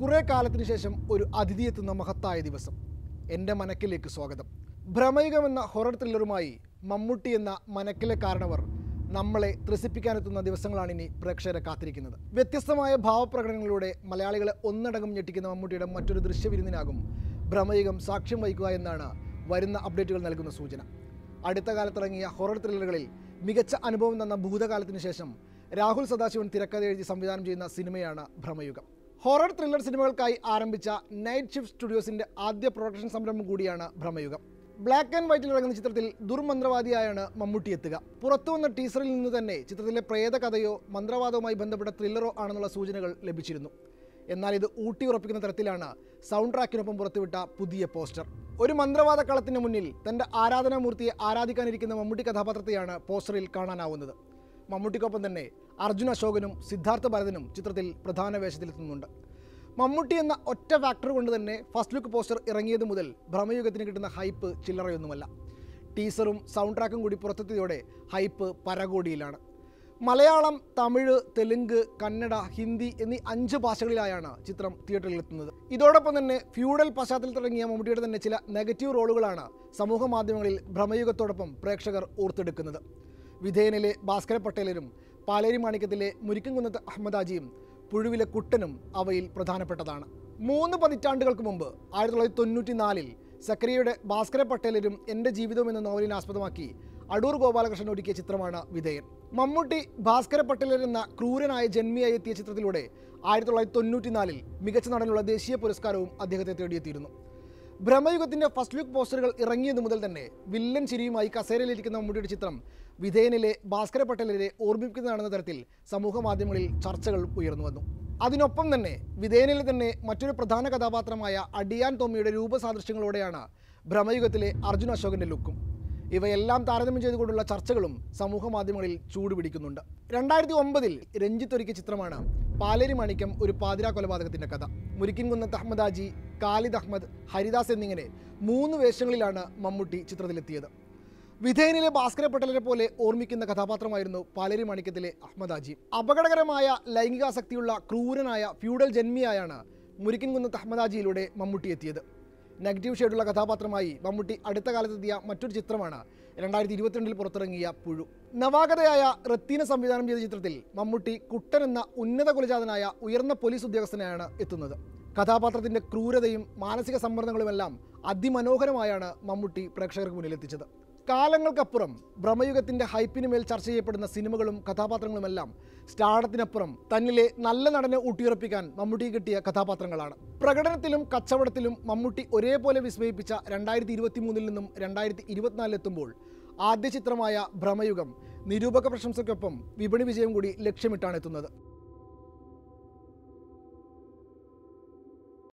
കുറേ കാലത്തിന് ശേഷം ഒരു അതിഥി എത്തുന്ന മഹത്തായ ദിവസം എൻ്റെ മനക്കിലേക്ക് സ്വാഗതം എന്ന ഹൊറർ ത്രില്ലറുമായി മമ്മൂട്ടി എന്ന മനക്കിലെ കാരണവർ നമ്മളെ ത്രസിപ്പിക്കാനെത്തുന്ന ദിവസങ്ങളാണ് ഇനി പ്രേക്ഷകരെ കാത്തിരിക്കുന്നത് വ്യത്യസ്തമായ ഭാവപ്രകടനങ്ങളിലൂടെ മലയാളികളെ ഒന്നടങ്കം ഞെട്ടിക്കുന്ന മമ്മൂട്ടിയുടെ മറ്റൊരു ദൃശ്യവിരുന്നിനാകും ഭ്രമയുഗം സാക്ഷ്യം വഹിക്കുക എന്നാണ് വരുന്ന അപ്ഡേറ്റുകൾ നൽകുന്ന സൂചന അടുത്ത കാലത്തിറങ്ങിയ ഹൊറർ ത്രില്ലറുകളിൽ മികച്ച അനുഭവം തന്ന ഭൂതകാലത്തിന് ശേഷം രാഹുൽ സദാശിവൻ തിരക്കഥ എഴുതി സംവിധാനം ചെയ്യുന്ന സിനിമയാണ് ഭ്രമയുഗം ഹൊറർ ത്രില്ലർ സിനിമകൾക്കായി ആരംഭിച്ച നൈറ്റ് ഷിഫ്റ്റ് സ്റ്റുഡിയോസിന്റെ ആദ്യ പ്രൊഡക്ഷൻ സംരംഭം കൂടിയാണ് ഭ്രമയുഗം ബ്ലാക്ക് ആൻഡ് വൈറ്റിൽ ഇറങ്ങുന്ന ചിത്രത്തിൽ ദുർമന്ത്രവാദിയായാണ് മമ്മൂട്ടി എത്തുക പുറത്തു വന്ന ടീസറിൽ നിന്ന് തന്നെ ചിത്രത്തിലെ പ്രേത കഥയോ മന്ത്രവാദവുമായി ബന്ധപ്പെട്ട ത്രില്ലറോ ആണെന്നുള്ള സൂചനകൾ ലഭിച്ചിരുന്നു എന്നാൽ ഇത് ഊട്ടി ഉറപ്പിക്കുന്ന തരത്തിലാണ് സൗണ്ട് ട്രാക്കിനൊപ്പം പുറത്തുവിട്ട പുതിയ പോസ്റ്റർ ഒരു മന്ത്രവാദ കളത്തിന് മുന്നിൽ തൻ്റെ ആരാധനാമൂർത്തിയെ ആരാധിക്കാനിരിക്കുന്ന മമ്മൂട്ടി കഥാപാത്രത്തെയാണ് പോസ്റ്ററിൽ കാണാനാവുന്നത് മമ്മൂട്ടിക്കൊപ്പം തന്നെ അർജുൻ അശോകനും സിദ്ധാർത്ഥ ഭരതനും ചിത്രത്തിൽ പ്രധാന വേഷത്തിലെത്തുന്നുണ്ട് മമ്മൂട്ടി എന്ന ഒറ്റ ഫാക്ടർ കൊണ്ട് തന്നെ ഫസ്റ്റ് ലുക്ക് പോസ്റ്റർ ഇറങ്ങിയത് മുതൽ ഭ്രമയുഗത്തിന് കിട്ടുന്ന ഹൈപ്പ് ചില്ലറയൊന്നുമല്ല ടീസറും സൗണ്ട് ട്രാക്കും കൂടി പുറത്തെത്തിയതോടെ ഹൈപ്പ് പരകോടിയിലാണ് മലയാളം തമിഴ് തെലുങ്ക് കന്നഡ ഹിന്ദി എന്നീ അഞ്ച് ഭാഷകളിലായാണ് ചിത്രം തിയേറ്ററിൽ എത്തുന്നത് ഇതോടൊപ്പം തന്നെ ഫ്യൂഡൽ പശ്ചാത്തലത്തിൽ തുടങ്ങിയ മമ്മൂട്ടിയുടെ തന്നെ ചില നെഗറ്റീവ് റോളുകളാണ് സമൂഹ മാധ്യമങ്ങളിൽ ഭ്രമയുഗത്തോടൊപ്പം പ്രേക്ഷകർ ഓർത്തെടുക്കുന്നത് വിധേയനിലെ ഭാസ്കര പട്ടേലരും പാലേരി മാണിക്യത്തിലെ മുരിക്കുംകുന്നത്ത് അഹമ്മദാജിയും പുഴുവിലെ കുട്ടനും അവയിൽ പ്രധാനപ്പെട്ടതാണ് മൂന്ന് പതിറ്റാണ്ടുകൾക്ക് മുമ്പ് ആയിരത്തി തൊള്ളായിരത്തി തൊണ്ണൂറ്റി നാലിൽ സക്രിയയുടെ ഭാസ്കര പട്ടേലരും എൻ്റെ ജീവിതവും എന്ന നോവലിനെ ആസ്പദമാക്കി അടൂർ ഗോപാലകൃഷ്ണൻ ഒരുക്കിയ ചിത്രമാണ് വിധേയൻ മമ്മൂട്ടി ഭാസ്കര പട്ടേലർ എന്ന ക്രൂരനായ ജന്മിയായി എത്തിയ ചിത്രത്തിലൂടെ ആയിരത്തി തൊള്ളായിരത്തി തൊണ്ണൂറ്റി നാലിൽ മികച്ച നടനുള്ള ദേശീയ പുരസ്കാരവും അദ്ദേഹത്തെ തേടിയെത്തിയിരുന്നു ബ്രഹ്മയുഗത്തിന്റെ ഫസ്റ്റ് ലുക്ക് പോസ്റ്ററുകൾ ഇറങ്ങിയത് മുതൽ തന്നെ വില്ലൻ ചിരിയുമായി കസേരയിലിരിക്കുന്ന മമ്മൂട്ടിയുടെ ചിത്രം വിധേയനിലെ ഭാസ്കര പട്ടേലിനെ ഓർമ്മിപ്പിക്കുന്നതാണെന്ന തരത്തിൽ സമൂഹ മാധ്യമങ്ങളിൽ ചർച്ചകൾ ഉയർന്നു വന്നു അതിനൊപ്പം തന്നെ വിധേയനിലെ തന്നെ മറ്റൊരു പ്രധാന കഥാപാത്രമായ അടിയാൻ തോമിയുടെ രൂപസാദൃശ്യങ്ങളോടെയാണ് ബ്രഹ്മയുഗത്തിലെ അർജുൻ അശോകന്റെ ലുക്കും ഇവയെല്ലാം താരതമ്യം ചെയ്തുകൊണ്ടുള്ള ചർച്ചകളും സമൂഹ മാധ്യമങ്ങളിൽ ചൂടുപിടിക്കുന്നുണ്ട് രണ്ടായിരത്തി ഒമ്പതിൽ രഞ്ജിത്ത് ഒരുക്കിയ ചിത്രമാണ് പാലരി മണിക്കം ഒരു പാതിരാ കൊലപാതകത്തിൻ്റെ കഥ മുരിക്കിൻകുന്നത്ത് അഹമ്മദാജി കാലിദ് അഹമ്മദ് ഹരിദാസ് എന്നിങ്ങനെ മൂന്ന് വേഷങ്ങളിലാണ് മമ്മൂട്ടി ചിത്രത്തിലെത്തിയത് വിധേയനിലെ ഭാസ്കര പട്ടലരെ പോലെ ഓർമ്മിക്കുന്ന കഥാപാത്രമായിരുന്നു പാലരി മാണിക്യത്തിലെ അഹമ്മദാജി അപകടകരമായ ലൈംഗികാസക്തിയുള്ള ക്രൂരനായ ഫ്യൂഡൽ ജന്മിയായാണ് മുരിക്കിൻകുന്നത്ത് അഹമ്മദാജിയിലൂടെ മമ്മൂട്ടി എത്തിയത് നെഗറ്റീവ് ഷെയ്ഡുള്ള കഥാപാത്രമായി മമ്മൂട്ടി അടുത്ത കാലത്തെത്തിയ മറ്റൊരു ചിത്രമാണ് രണ്ടായിരത്തി ഇരുപത്തിരണ്ടിൽ പുറത്തിറങ്ങിയ പുഴു നവാഗതയായ റത്തീന സംവിധാനം ചെയ്ത ചിത്രത്തിൽ മമ്മൂട്ടി കുട്ടൻ എന്ന ഉന്നത കുലജാതനായ ഉയർന്ന പോലീസ് ഉദ്യോഗസ്ഥനെയാണ് എത്തുന്നത് കഥാപാത്രത്തിൻ്റെ ക്രൂരതയും മാനസിക സമ്മർദ്ദങ്ങളുമെല്ലാം അതിമനോഹരമായാണ് മമ്മൂട്ടി പ്രേക്ഷകർക്ക് മുന്നിലെത്തിച്ചത് കാലങ്ങൾക്കപ്പുറം ബ്രഹ്മയുഗത്തിൻ്റെ ഹൈപ്പിനുമേൽ ചർച്ച ചെയ്യപ്പെടുന്ന സിനിമകളും കഥാപാത്രങ്ങളുമെല്ലാം സ്റ്റാർഡത്തിനപ്പുറം തന്നിലെ നല്ല നടനെ ഊട്ടിയുറപ്പിക്കാൻ മമ്മൂട്ടി കിട്ടിയ കഥാപാത്രങ്ങളാണ് പ്രകടനത്തിലും കച്ചവടത്തിലും മമ്മൂട്ടി ഒരേപോലെ വിസ്മയിപ്പിച്ച രണ്ടായിരത്തി ഇരുപത്തി മൂന്നിൽ നിന്നും രണ്ടായിരത്തി ഇരുപത്തിനാലിലെത്തുമ്പോൾ ആദ്യ ചിത്രമായ ഭ്രമയുഗം നിരൂപക പ്രശംസയ്ക്കൊപ്പം വിപണി വിജയം കൂടി ലക്ഷ്യമിട്ടാണ് എത്തുന്നത്